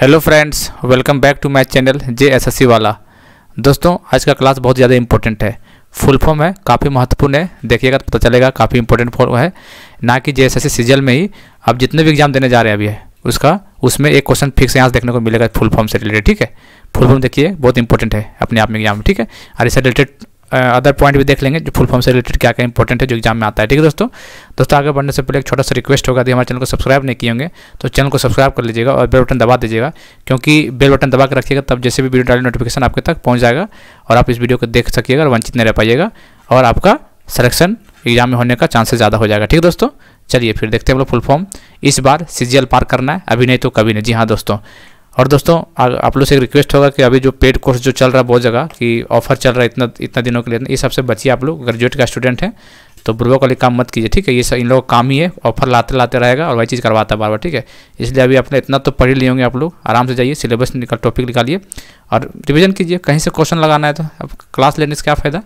hello friends welcome back to my channel J SSC वाला दोस्तों आज का क्लास बहुत ज़्यादा इंपॉर्टेंट है फुल फॉर्म है काफ़ी महत्वपूर्ण है देखिएगा तो पता चलेगा काफ़ी इंपॉर्टेंट फॉर्म है ना कि जे एस में ही आप जितने भी एग्जाम देने जा रहे हैं अभी है उसका उसमें एक क्वेश्चन फिक्स यहाँ से देखने को मिलेगा फुल फॉर्म से रिलेटेड ठीक है फुल फॉर्म देखिए बहुत इंपॉर्टेंट है अपने आप में एग्जाम ठीक है और इससे रिलेटेड अदर पॉइंट भी देख लेंगे जो फुल फॉर्म से रिलेटेड क्या क्या इंपॉर्टेंट है जो एग्जाम में आता है ठीक है दोस्तों दोस्तों आगे बढ़ने से पहले एक छोटा सा रिक्वेस्ट होगा यदि हमारे चैनल को सब्सक्राइब नहीं किए होंगे तो चैनल को सब्सक्राइब कर लीजिएगा और बेल बटन दबा दीजिएगा क्योंकि बेल बटन दबा के रखिएगा तब जैसे भी वीडियो डाली नोटिफिकेशन आपके तक पहुँच जाएगा और आप इस वीडियो को देख सकिएगा और वंचित नहीं रह पाइएगा और आपका सलेक्शन एग्जाम में होने का चांसेस ज़्यादा हो जाएगा ठीक दोस्तों चलिए फिर देखते हैं हम लोग फुल फॉर्म इस बार सी पार करना है अभी नहीं तो कभी नहीं जी हाँ दोस्तों और दोस्तों आप लोग से एक रिक्वेस्ट होगा कि अभी जो पेड कोर्स जो चल रहा है बहुत जगह कि ऑफर चल रहा है इतना इतना दिनों के लिए इस सबसे बचिए आप लोग ग्रेजुएट का स्टूडेंट है तो बुरवा वाली काम मत कीजिए ठीक है ये सब इन लोगों का काम ही है ऑफर लाते लाते रहेगा और वही चीज़ करवाता बार बार ठीक है इसलिए अभी आपने इतना तो पढ़ ही लिए होंगे आप लोग आराम से जाइए सिलेबस निकाल टॉपिक निकालिए और रिविजन कीजिए कहीं से क्वेश्चन लगाना है तो अब क्लास लेने से क्या फ़ायदा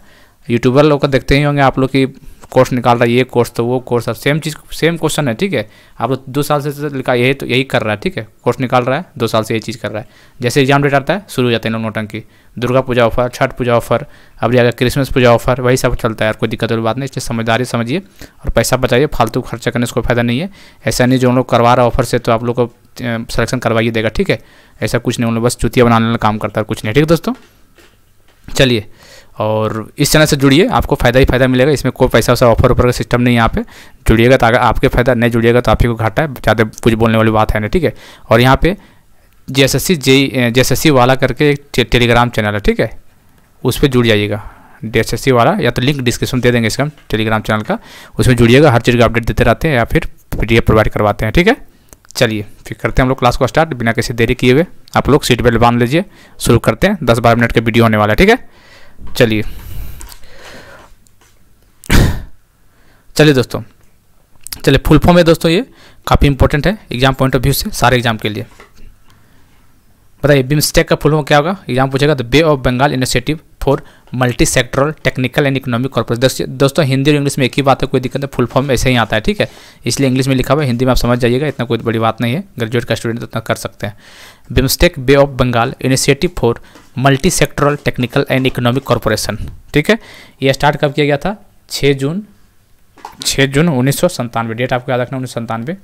यूट्यूबर लोग का देखते ही होंगे आप लोग की कोर्स निकाल रहा है ये कोर्स तो वो कोर्स अब सेम चीज़ सेम क्वेश्चन है ठीक है आप लोग दो साल से लिखा यही तो यही कर रहा है ठीक है कोर्स निकाल रहा है दो साल से यही चीज़ कर रहा है जैसे एग्जाम डेट आता है शुरू हो जाते हैं लोग नोटंकी दुर्गा पूजा ऑफर छठ पूजा ऑफर अब जाकर क्रिसमस पूजा ऑफर वही सब चलता है और कोई दिक्कत वाली बात नहीं इसलिए समझदारी समझिए और पैसा बचाइए फालतू खर्चा करने से कोई फायदा नहीं है ऐसा नहीं जो लोग करवा रहा ऑफर से तो आप लोग को सलेक्शन करवाइए देगा ठीक है ऐसा कुछ नहीं उन लोग बस चुतिया बनाने का काम करता है कुछ नहीं ठीक है दोस्तों चलिए और इस चैनल से जुड़िए आपको फ़ायदा ही फायदा मिलेगा इसमें कोई पैसा वैसा ऑफर ऊपर का सिस्टम नहीं यहाँ पे जुड़िएगा तो अगर आपके फ़ायदा नहीं जुड़िएगा तो आप ही को घाटा है ज़्यादा कुछ बोलने वाली बात है ना ठीक है और यहाँ पे J S S C J S C वाला करके एक टे, टेलीग्राम चैनल है ठीक है उस पर जुड़ जाइएगा जे एस सी वाला या तो लिंक डिस्क्रिप्शन दे देंगे इसका टेलीग्राम चैनल का उसमें जुड़िएगा हर चीज़ का अपडेट देते रहते हैं या फिर पी डी प्रोवाइड करवाते हैं ठीक है चलिए फिर करते हैं हम लोग क्लास को स्टार्ट बिना किसी देरी किए हुए आप लोग सीट बेल्ट बांध लीजिए शुरू करते हैं दस बारह मिनट का वीडियो होने वाला है ठीक है चलिए चलिए दोस्तों चलिए फुल फॉर्म है दोस्तों ये काफ़ी इंपॉर्टेंट है एग्जाम पॉइंट ऑफ व्यू से सारे एग्जाम के लिए बताइए बिमस्टेक का फुल फॉर्म क्या होगा एग्जाम पूछेगा the bay of Bengal initiative for multi sectoral technical and economic corporation दोस्तों हिंदी और इंग्लिश में एक ही बात है कोई दिक्कत है फुल फॉर्म ऐसे ही आता है ठीक है इसलिए इंग्लिश में लिखा हुआ है हिंदी में आप समझ जाइएगा इतना कोई बड़ी बात नहीं है ग्रेजुएट का स्टूडेंट इतना तो कर सकते हैं BIMSTEC bay of Bengal initiative for multi sectoral technical and economic corporation ठीक है यह स्टार्ट कब किया गया था छः जून छः जून उन्नीस डेट आपको याद रखना उन्नीस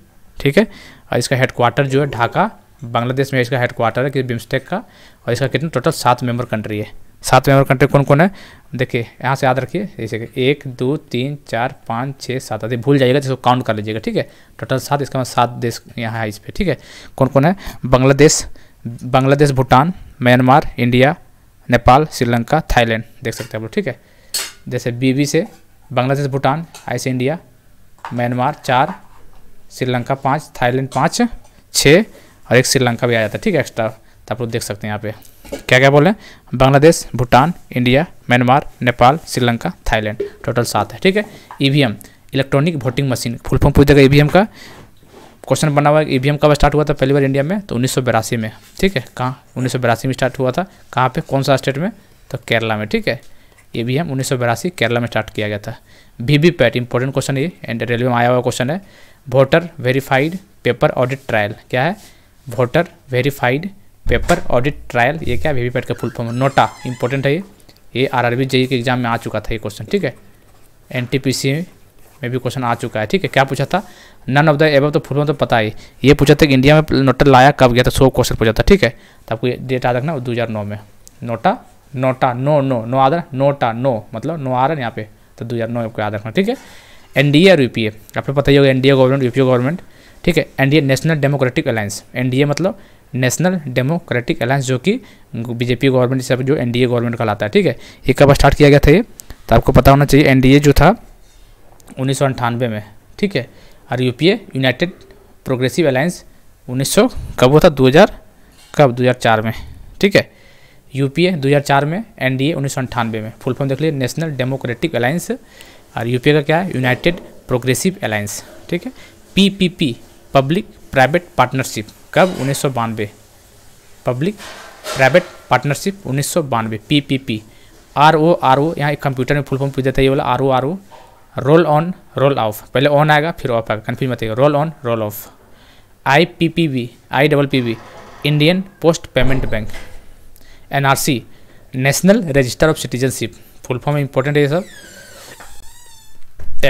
ठीक है और इसका हेडक्वार्टर जो है ढाका बांग्लादेश में इसका हेडक्वार्टर है कि बिम्स्टेक का और इसका कितना टोटल सात मेंबर कंट्री है सात मेंबर कंट्री कौन कौन है देखिए यहाँ से याद रखिए जैसे एक दो तीन चार पाँच छः सात आदि भूल जाइएगा जिसको काउंट कर लीजिएगा ठीक है टोटल सात इसका मतलब सात देश यहाँ है इस पर ठीक है कौन कौन है Bangladesh Bangladesh Bhutan Myanmar India Nepal Sri Lanka Thailand देख सकते हैं आप लोग ठीक है जैसे बीबी से बांग्लादेश भूटान ऐसे इंडिया म्यांमार चार श्रीलंका पाँच थाईलैंड पाँच छः और एक श्रीलंका भी आ जाता है ठीक है एक्स्ट्रा तो आप लोग देख सकते हैं यहाँ पे क्या क्या बोले Bangladesh Bhutan India Myanmar Nepal Sri Lanka Thailand total सात है ठीक है EVM electronic voting machine full form पूछ देगा ईवीएम का क्वेश्चन बना हुआ है ईवीएम कब स्टार्ट हुआ था पहली बार इंडिया में तो उन्नीस में ठीक है कहाँ उन्नीस में स्टार्ट हुआ था कहाँ पर कौन सा स्टेट में तो केरला में ठीक है ई वी एम उन्नीस केरला में स्टार्ट किया गया था V V PAT important question ये एंड रेलवे में आया हुआ क्वेश्चन है voter verified paper audit trial क्या है voter verified paper audit trial ये क्या वी का फुल फॉर्म नोटा इंपॉर्टेंट है ये ये आर आर e के एग्जाम में आ चुका था ये क्वेश्चन ठीक है एन में भी क्वेश्चन आ चुका है ठीक है क्या पूछा था नन ऑफ द एब तो फुल तो पता ही ये पूछा था कि इंडिया में नोटा लाया कब गया था सौ क्वेश्चन पूछा था ठीक है तो आपको डेट आ रखना दो हज़ार नौ में NOTA NOTA no no no रहा नोटा नो मतलब नो आ रहा है यहाँ पे तो दो हज़ार नौ आपको याद रखना ठीक है एन डी ए और यू पी ए आपको पता ही होगा N D A government U P A government ठीक है N D A national democratic alliance N D A मतलब नेशनल डेमोक्रेटिक अलायंस जो कि बीजेपी गवर्नमेंट से जो एनडीए गवर्नमेंट कहलाता है ठीक है ये कब स्टार्ट किया गया था ये तो आपको पता होना चाहिए एनडीए जो था उन्नीस में ठीक है और यूपीए यूनाइटेड प्रोग्रेसिव अलायंस 1900 कब हुआ था 2000 कब 2004 में ठीक है यूपीए 2004 में एनडीए उन्नीस में फुल फॉर्म देख लीजिए नेशनल डेमोक्रेटिक अलायंस और यूपीए का क्या है यूनाइटेड प्रोग्रेसिव अलायंस ठीक है पी पब्लिक प्राइवेट पार्टनरशिप कब उन्नीस पब्लिक प्राइवेट पार्टनरशिप उन्नीस सौ बानवे P P P R O R O यहाँ एक कंप्यूटर में फुल फॉर्म पूछ देता है ये वाला R O R O roll on roll off पहले ऑन आएगा फिर ऑफ आएगा कन्फ्यूज मत roll on roll off I P P V I double P V Indian post payment bank N R C national register of citizenship full form important है ये सब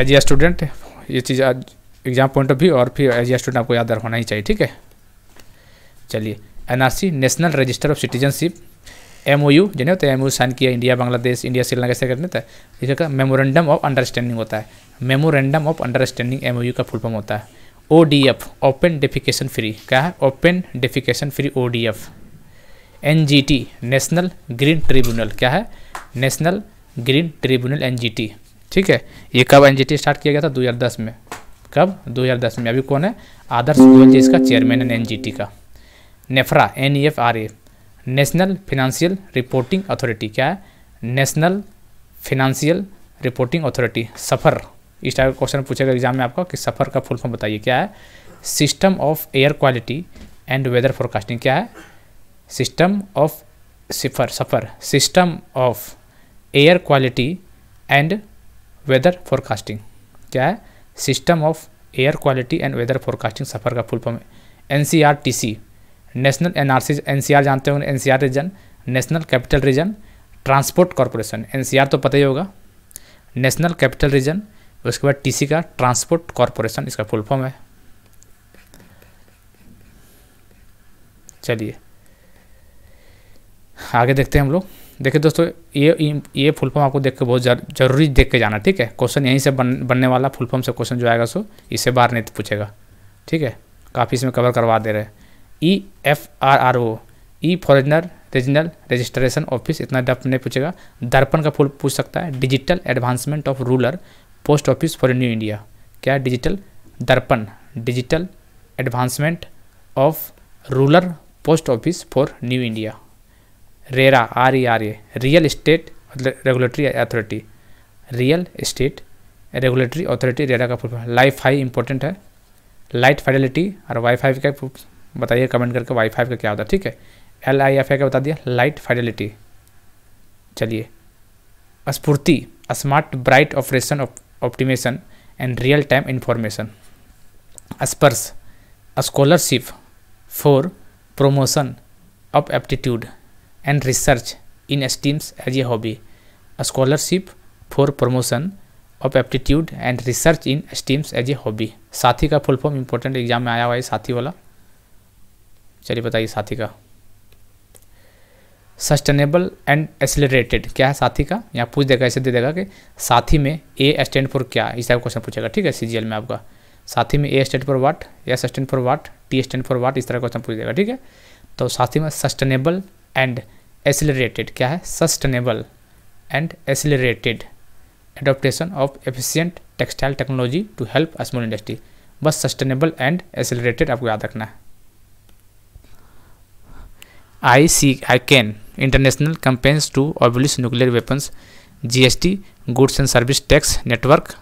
as a student ये चीज़ exam point of view और फिर as a student आपको याद होना ही चाहिए ठीक है चलिए NRC national register of citizenship M O U जिन्हें होता है एम ओ साइन किया इंडिया बांग्लादेश इंडिया श्रीलंका से करने था इसका मेमोरेंडम ऑफ अंडरस्टैंडिंग होता है memorandum of understanding M O U का फुल फॉर्म होता है O D F open defecation free क्या है open defecation free O D F N G T national green tribunal क्या है national green tribunal N G T ठीक है ये कब एन जी टी स्टार्ट किया गया था दो हज़ार दस में कब 2010 में अभी कौन है आदर्श गोयल जी इसका चेयरमैन है एन का NFRA N E F R A national financial reporting authority क्या है national financial reporting authority SAFAR इस टाइप का क्वेश्चन पूछेगा एग्जाम में आपका कि सफ़र का फुल फॉर्म बताइए क्या है system of air quality and weather forecasting क्या है सिस्टम ऑफ सिफर SAFAR system of air quality and weather forecasting क्या है system of air quality and weather forecasting SAFAR का full form N C R T C national N R C N C R जानते होंगे N C R region national capital region transport corporation N C R तो पता ही होगा national capital reason उसके बाद T C का transport corporation इसका फुल फॉर्म है चलिए आगे देखते हैं हम लोग देखिए दोस्तों ये ये फुल फॉर्म आपको देख के बहुत जरूरी देख के जाना ठीक है क्वेश्चन यहीं से बन बनने वाला फुल फॉर्म से क्वेश्चन जो आएगा सो इससे बाहर नहीं पूछेगा ठीक है काफ़ी इसमें कवर करवा दे रहे E F R R O E foreigner regional registration office इतना डफ नहीं पूछेगा दर्पण का फुल पूछ सकता है digital advancement of rural post office for new India क्या digital Darpan digital advancement of rural post office for new India RERA R E R A real estate regulatory authority real estate regulatory authority RERA का full life high important है light fidelity और wi fi का बताइए comment करके wi fi का क्या होता है ठीक है एल आई एफ आई का बता दिया लाइट फाइडलिटी चलिए Sphoorti smart bright operation optimisation and real time information Sparsh scholarship for promotion of aptitude and research in steams as a hobby scholarship for promotion of aptitude and research in steams as a hobby Saathi का full form important exam में आया हुआ है साथी वाला चलिए बताइए साथी का सस्टेनेबल एंड एसिलरेटेड क्या है साथी का यहाँ पूछ देगा ऐसे दे देगा कि साथी में ए स्टैंड फॉर क्या इस टाइप क्वेश्चन पूछेगा ठीक है सीजीएल में आपका साथी में A stand for what S stand for what T stand for what इस तरह क्वेश्चन पूछ देगा ठीक है तो साथी में सस्टेनेबल एंड एसिलरेटेड क्या है sustainable and accelerated adoption of efficient textile technology to help small industry बस सस्टेनेबल एंड एसिलरेटेड आपको याद रखना है I C I can international campaigns to abolish nuclear weapons G S T goods and service tax network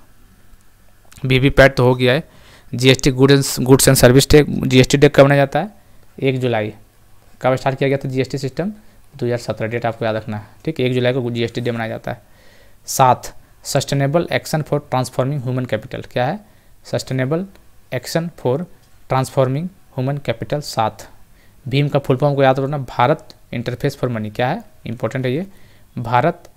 V PAT तो हो गया है G GST goods goods and service tax T tax कब बनाया जाता है एक जुलाई कब स्टार्ट किया गया था जीएसटी सिस्टम 2017 डेट आपको याद रखना है ठीक है एक जुलाई को जीएसटी डे मनाया जाता है सात sustainable action for transforming human capital क्या है sustainable action for transforming human capital सात भीम का फुल फॉर्म को याद रखना भारत इंटरफेस फॉर मनी क्या है इंपॉर्टेंट है ये भारत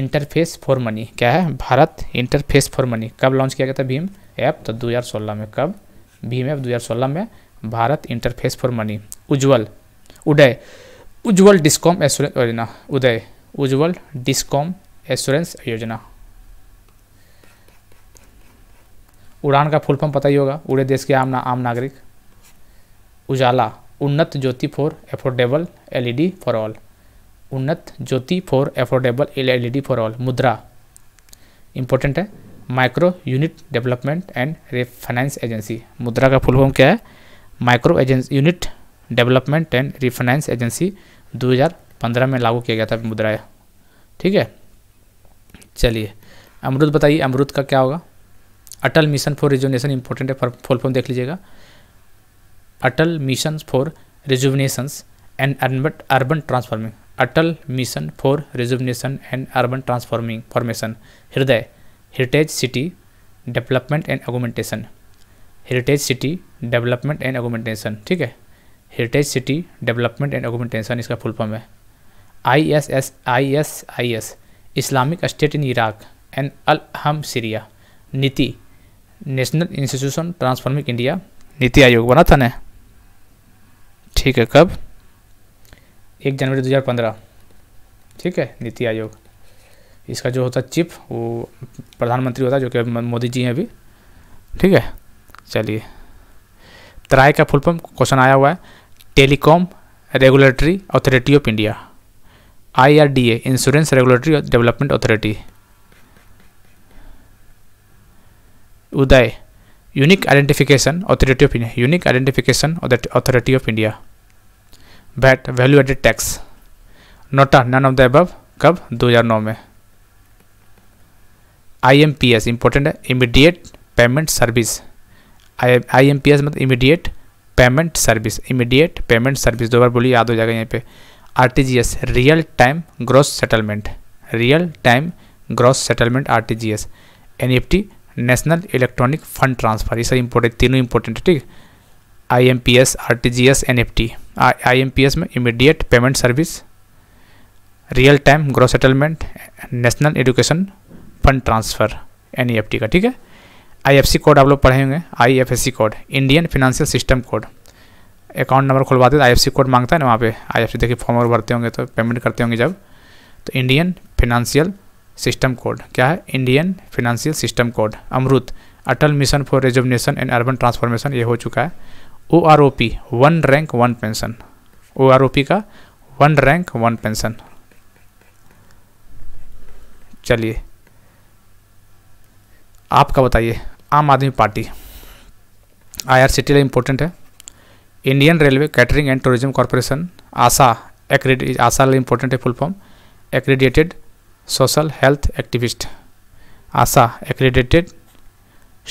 इंटरफेस फॉर मनी क्या है भारत इंटरफेस फॉर मनी कब लॉन्च किया गया था भीम ऐप तो 2016 में कब भीम ऐप 2016 में Bharat interface for money Ujjwal Uday Ujjwal discom assurance Yojana Uday Ujjwal discom assurance योजना उड़ान का फुल फॉर्म पता ही होगा उड़े देश के आम ना आम नागरिक Ujala Unnat Jyoti for affordable LED for all Unnat Jyoti for affordable LED for all Mudra important है micro unit development and finance agency Mudra का फुल फॉर्म क्या है micro agency unit development and refinance agency 2015 में लागू किया गया था मुद्रा ठीक है चलिए अमरुद बताइए अमरुद का क्या होगा Atal mission for rejuvenation important है फुल फॉर्म देख लीजिएगा Atal mission for rejuvenations and urban transforming Atal mission for rejuvenation and urban transforming formation Hriday heritage city development and augmentation heritage city development and augmentation ठीक है heritage city development and augmentation इसका full form है I S S I S I S Islamic state in Iraq and al हम Syria नीति national institution transforming India नीति आयोग बना था ना ठीक है कब एक जनवरी 2015 ठीक है नीति आयोग इसका जो होता है चीफ वो प्रधानमंत्री होता जो कि मोदी जी हैं अभी ठीक है चलिए तराई का फुल फॉर्म क्वेश्चन आया हुआ है telecom regulatory authority of India IRDA insurance regulatory development authority Uday unique identification authority of India unique identification authority of India VAT value added tax NOTA none of the above कब 2009 में I M P S important immediate payment service I M P S मतलब immediate payment service immediate payment service दो बार बोलिए याद हो जाएगा यहाँ पे RTGS real time gross settlement real time gross settlement RTGS NEFT national electronic fund transfer ये सब इंपॉर्टेंट तीनों इंपॉर्टेंट है ठीक I M P S R T G S N F T I M P S में immediate payment service real time gross settlement national education fund transfer N E F T का ठीक है IFSC code आप लोग पढ़े होंगे IFSC code Indian financial system code account number खुलवाते हैं आईएफएससी कोड मांगता है ना वहाँ पे आईएफएससी देखिए फॉर्म और भरते होंगे तो पेमेंट करते होंगे जब तो इंडियन फिनेंशियल सिस्टम कोड क्या है Indian financial system code Amrut Atal mission for rejuvenation and urban transformation ये हो चुका है O R O P one rank one pension O R O P का वन रैंक वन पेंशन चलिए आपका बताइए Aam Aadmi party I R C T important है Indian railway catering and tourism corporation Asha Asha Asha important है full form social health activist Asha accredited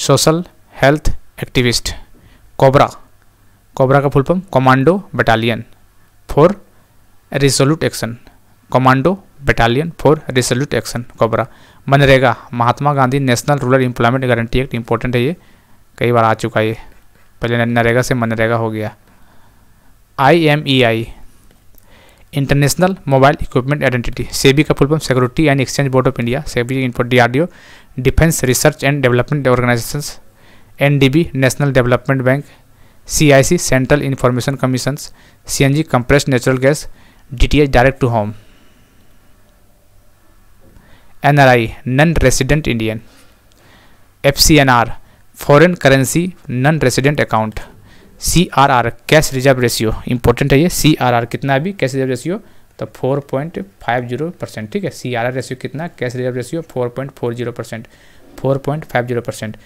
social health activist cobra COBRA का full form commando battalion for resolute action commando battalion for resolute action COBRA MNREGA Mahatma Gandhi national rural employment guarantee act important है ये कई बार आ चुका है ये पहले नरेगा से मनरेगा हो गया I M E I international mobile equipment identity SEBI का full form security and exchange board of India SEBI इन D R D O defence research and development organisation N D B national development bank C I C central information commission C N G compress natural gas D T H direct to home N R I non resident Indian F C N R foreign currency none resident account C R R cash reserve ratio important है ये C R R कितना अभी cash reserve ratio तो four point five zero percent ठीक है C R R ratio कितना cash reserve ratio four four point zero percent four point five zero percent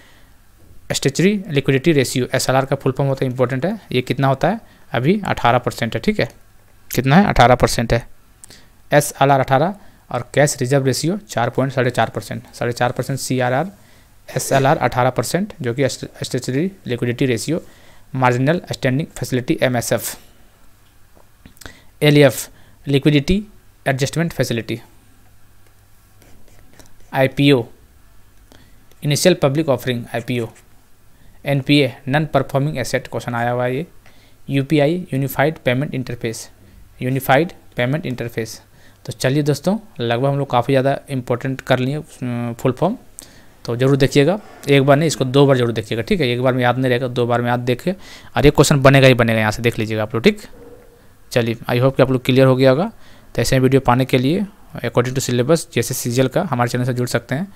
statutory liquidity ratio S R R का full form होता है important है ये कितना होता है अभी अठारह परसेंट है ठीक है कितना है अठारह परसेंट है एस आर आर अठारह और कैश रिजर्व रेशियो चार पॉइंट साढ़े चार परसेंट साढ़े चार percent C R R S L R अठारह परसेंट जो कि statutory liquidity ratio marginal standing facility M S F L F liquidity adjustment facility I P O initial public offering I P O N P A non performing asset question आया हुआ है ये U P I unified payment interface unified payment interface तो चलिए दोस्तों लगभग हम लोग काफ़ी ज़्यादा इम्पोर्टेंट कर लिए फुल फॉर्म तो जरूर देखिएगा एक बार नहीं इसको दो बार जरूर देखिएगा ठीक है एक बार में याद नहीं रहेगा दो बार में याद देखिए और एक क्वेश्चन बनेगा ही बनेगा यहाँ से देख लीजिएगा आप लोग ठीक चलिए आई होप कि आप लोग क्लियर हो गया होगा तो ऐसे वीडियो पाने के लिए अकॉर्डिंग टू सिलेबस जैसे सीजल का हमारे चैनल से जुड़ सकते हैं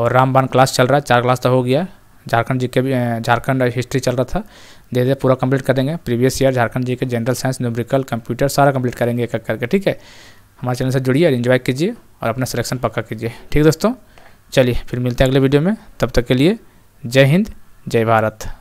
और रामबान क्लास चल रहा है चार क्लास तो हो गया झारखंड जी के भी झारखंड हिस्ट्री चल रहा था धीरे धीरे पूरा कंप्लीट करेंगे प्रीवियस ईयर झारखंड जी के जनरल साइंस न्यूमेरिकल कंप्यूटर सारा कंप्लीट करेंगे एक करके ठीक है हमारे चैनल से जुड़िए और इन्जॉय कीजिए और अपना सिलेक्शन पक्का कीजिए ठीक दोस्तों चलिए फिर मिलते हैं अगले वीडियो में तब तक के लिए जय हिंद जय भारत